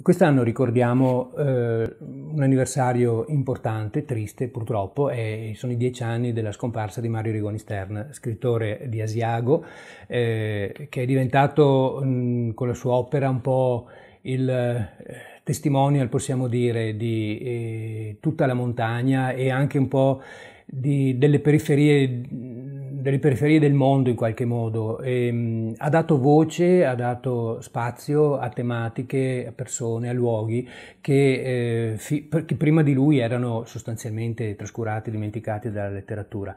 Quest'anno ricordiamo eh, un anniversario importante, triste purtroppo, sono i dieci anni della scomparsa di Mario Rigoni Stern, scrittore di Asiago, eh, che è diventato mh, mm, con la sua opera un po' il eh, testimonial, possiamo dire, di eh, tutta la montagna e anche un po' di, delle periferie delle periferie del mondo in qualche modo, e, ehm, mh, ha dato voce, ha dato spazio a tematiche, a persone, a luoghi che, eh, fi- che prima di lui erano sostanzialmente trascurati, dimenticati dalla letteratura.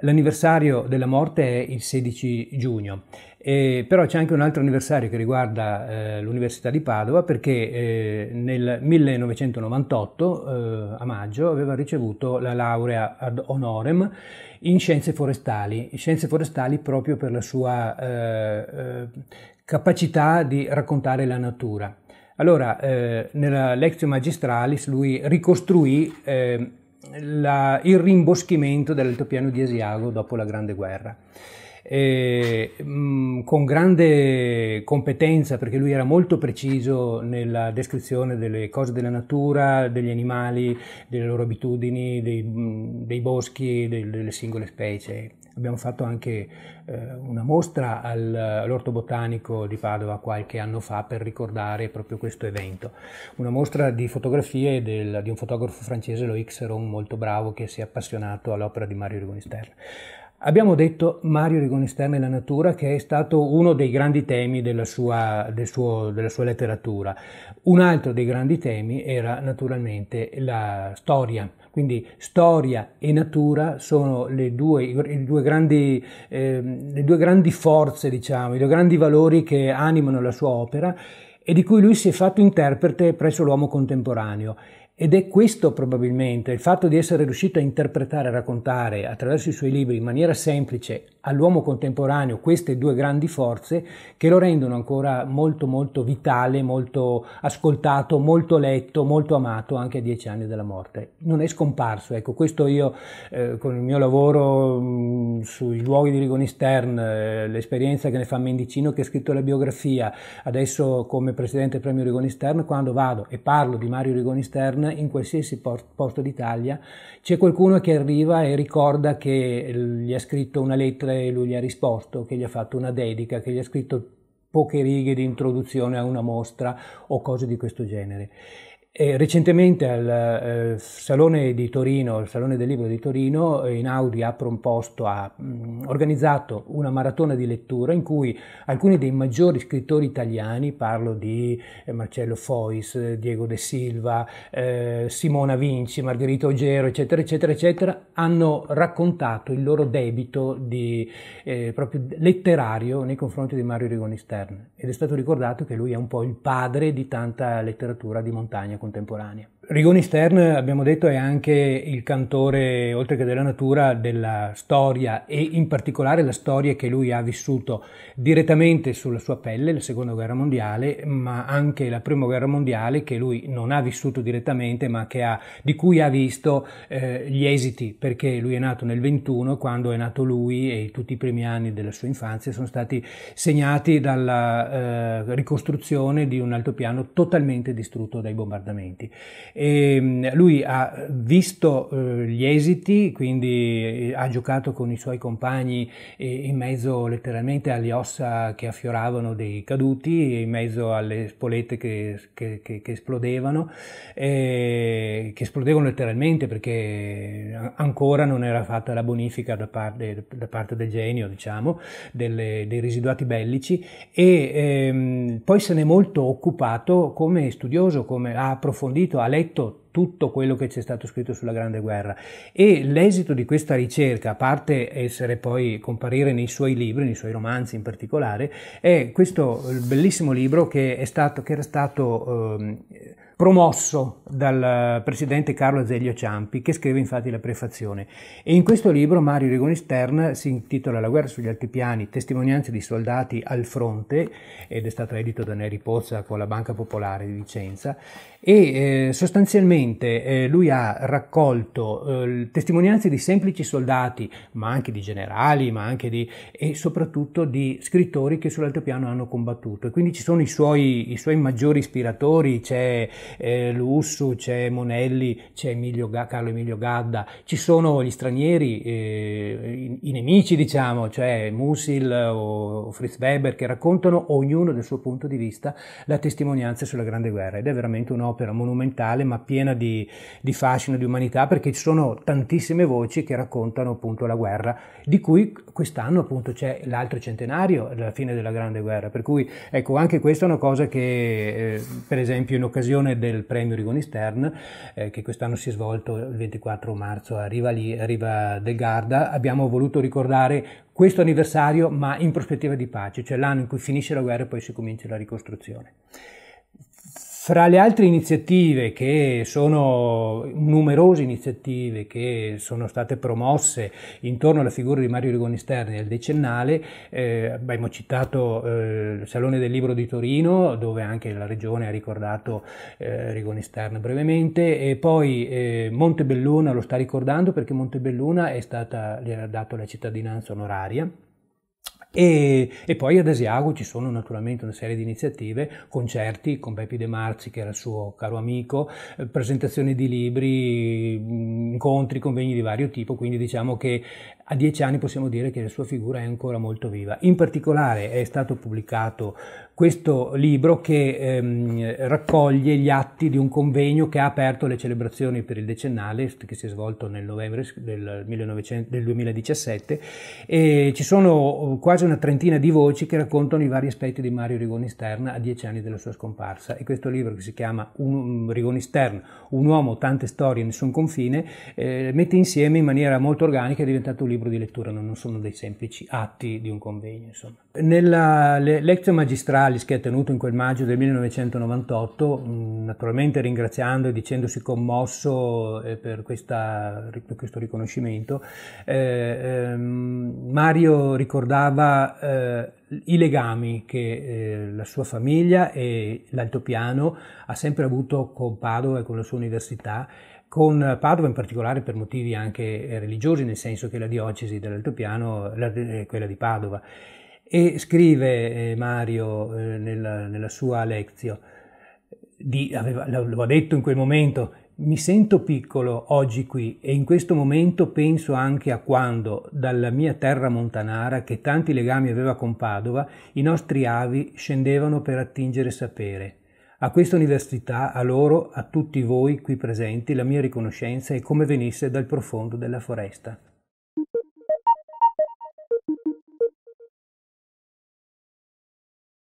L'anniversario della morte è il 16 giugno, eh, però c'è anche un altro anniversario che riguarda eh, l'Università di Padova perché eh, nel 1998 eh, a maggio aveva ricevuto la laurea ad honorem in scienze forestali, scienze forestali proprio per la sua eh, eh, capacità di raccontare la natura. Allora, nella Lectio Magistralis lui ricostruì ehm, la, il rimboschimento dell'altopiano di Asiago dopo la Grande Guerra. E, mh, mm, con grande competenza, perché lui era molto preciso nella descrizione delle cose della natura, degli animali, delle loro abitudini, dei, mh, mm, dei boschi, del, delle singole specie. Abbiamo fatto anche eh, una mostra al, all'Orto Botanico di Padova qualche anno fa per ricordare proprio questo evento. Una mostra di fotografie del, di un fotografo francese, Loïc Seron, molto bravo, che si è appassionato all'opera di Mario Rigonisterra. Abbiamo detto Mario Rigonisterna e la natura, che è stato uno dei grandi temi della sua, del suo, della sua letteratura. Un altro dei grandi temi era naturalmente la storia, quindi storia e natura sono le due, le due, grandi, eh, le due grandi forze, diciamo, i due grandi valori che animano la sua opera e di cui lui si è fatto interprete presso l'uomo contemporaneo ed è questo probabilmente, il fatto di essere riuscito a interpretare e raccontare attraverso i suoi libri in maniera semplice all'uomo contemporaneo queste due grandi forze che lo rendono ancora molto molto vitale, molto ascoltato, molto letto, molto amato anche a dieci anni dalla morte. Non è scomparso, ecco, questo io eh, con il mio lavoro mh, mm, sui luoghi di Rigoni Stern, eh, l'esperienza che ne fa Mendicino che ha scritto la biografia, adesso come presidente del premio Rigoni Stern, quando vado e parlo di Mario Rigoni Stern, in qualsiasi posto d'Italia, c'è qualcuno che arriva e ricorda che gli ha scritto una lettera e lui gli ha risposto, che gli ha fatto una dedica, che gli ha scritto poche righe di introduzione a una mostra o cose di questo genere. E recentemente al eh, Salone di Torino, il Salone del Libro di Torino, eh, in Audi apre un ha mh, mm, organizzato una maratona di lettura in cui alcuni dei maggiori scrittori italiani, parlo di eh, Marcello Fois, Diego De Silva, eh, Simona Vinci, Margherita Ogero, eccetera, eccetera, eccetera, hanno raccontato il loro debito di, eh, proprio letterario nei confronti di Mario Rigoni Stern. Ed è stato ricordato che lui è un po' il padre di tanta letteratura di montagna contemporanea. Rigoni Stern, abbiamo detto, è anche il cantore, oltre che della natura, della storia e in particolare la storia che lui ha vissuto direttamente sulla sua pelle, la seconda guerra mondiale, ma anche la prima guerra mondiale che lui non ha vissuto direttamente, ma ha, di cui ha visto eh, gli esiti, perché lui è nato nel 21, quando è nato lui e tutti i primi anni della sua infanzia sono stati segnati dalla eh, ricostruzione di un altopiano totalmente distrutto dai bombardamenti e ehm, lui ha visto eh, gli esiti, quindi eh, ha giocato con i suoi compagni eh, in mezzo letteralmente alle ossa che affioravano dei caduti, in mezzo alle spolette che, che, che, che esplodevano, che esplodevano letteralmente perché ancora non era fatta la bonifica da parte, da parte del genio, diciamo, delle, dei residuati bellici e ehm, poi se n'è molto occupato come studioso, come ha approfondito, ha letto letto tutto quello che c'è stato scritto sulla Grande Guerra e l'esito di questa ricerca, a parte essere poi comparire nei suoi libri, nei suoi romanzi in particolare, è questo bellissimo libro che, stato, che era stato eh, promosso dal eh, presidente Carlo Azeglio Ciampi, che scrive infatti la prefazione. E in questo libro Mario Rigoni Stern si intitola La guerra sugli altipiani, testimonianze di soldati al fronte, ed è stato edito da Neri Pozza con la Banca Popolare di Vicenza, e eh, sostanzialmente eh, lui ha raccolto eh, testimonianze di semplici soldati, ma anche di generali, ma anche di, e soprattutto di scrittori che sull'altipiano hanno combattuto. E quindi ci sono i suoi, i suoi maggiori ispiratori, c'è eh, Lussu, c'è Monelli, c'è Emilio, Carlo Emilio Gadda, ci sono gli stranieri, eh, i, i, nemici diciamo, cioè Musil o Fritz Weber che raccontano ognuno dal suo punto di vista la testimonianza sulla Grande Guerra ed è veramente un'opera monumentale ma piena di, di fascino, di umanità perché ci sono tantissime voci che raccontano appunto la guerra di cui quest'anno appunto c'è l'altro centenario la fine della Grande Guerra per cui ecco anche questa è una cosa che eh, per esempio in occasione del premio Rigoni Stern eh, che quest'anno si è svolto il 24 marzo a Riva, lì, a Riva del Garda, abbiamo voluto ricordare questo anniversario ma in prospettiva di pace, cioè l'anno in cui finisce la guerra e poi si comincia la ricostruzione. Fra le altre iniziative che sono numerose iniziative che sono state promosse intorno alla figura di Mario Rigoni Sterni al decennale, eh, abbiamo citato eh, il Salone del Libro di Torino, dove anche la Regione ha ricordato eh, Rigoni Stern brevemente, e poi eh, Montebelluna lo sta ricordando perché Montebelluna è stata, gli era data la cittadinanza onoraria e, e, poi ad Asiago ci sono naturalmente una serie di iniziative, concerti con Peppi De Marzi che era il suo caro amico, eh, presentazioni di libri, incontri, convegni di vario tipo, quindi diciamo che a dieci anni possiamo dire che la sua figura è ancora molto viva. In particolare è stato pubblicato questo libro che ehm, raccoglie gli atti di un convegno che ha aperto le celebrazioni per il decennale che si è svolto nel novembre del, 1900, del 2017 e ci sono oh, quasi una trentina di voci che raccontano i vari aspetti di Mario Rigoni Stern a dieci anni della sua scomparsa e questo libro che si chiama un, mm, Rigoni Stern, un uomo, tante storie, nessun confine, eh, mette insieme in maniera molto organica è diventato un libro libro di lettura, non sono dei semplici atti di un convegno. Insomma. Nella le lezione magistralis che ha tenuto in quel maggio del 1998, naturalmente ringraziando e dicendosi commosso eh, per, questa, per questo riconoscimento, eh, eh, Mario ricordava eh, i legami che eh, la sua famiglia e l'altopiano ha sempre avuto con Padova e con la sua università con Padova in particolare per motivi anche eh, religiosi, nel senso che la diocesi dell'Altopiano è eh, quella di Padova. E scrive eh, Mario nella, nella sua lezio, lo ha detto in quel momento, mi sento piccolo oggi qui e in questo momento penso anche a quando, dalla mia terra montanara, che tanti legami aveva con Padova, i nostri avi scendevano per attingere sapere. A questa università, a loro, a tutti voi qui presenti, la mia riconoscenza è come venisse dal profondo della foresta.